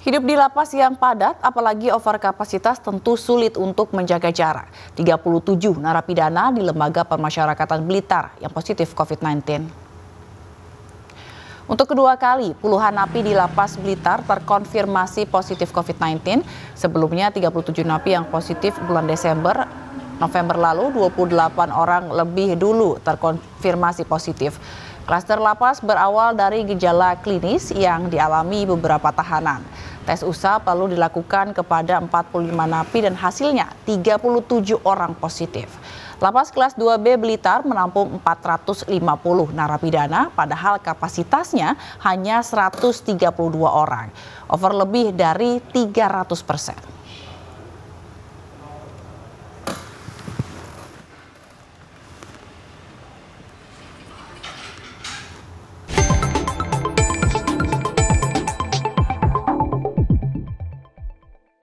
Hidup di lapas yang padat, apalagi over kapasitas, tentu sulit untuk menjaga jarak. 37 narapidana di Lembaga Permasyarakatan Blitar yang positif COVID-19. Untuk kedua kali, puluhan napi di lapas Blitar terkonfirmasi positif COVID-19. Sebelumnya 37 napi yang positif bulan Desember November lalu 28 orang lebih dulu terkonfirmasi positif. Klaster lapas berawal dari gejala klinis yang dialami beberapa tahanan. Tes usap lalu dilakukan kepada 45 napi dan hasilnya 37 orang positif. Lapas kelas 2B Blitar menampung 450 narapidana padahal kapasitasnya hanya 132 orang, over lebih dari 300 persen.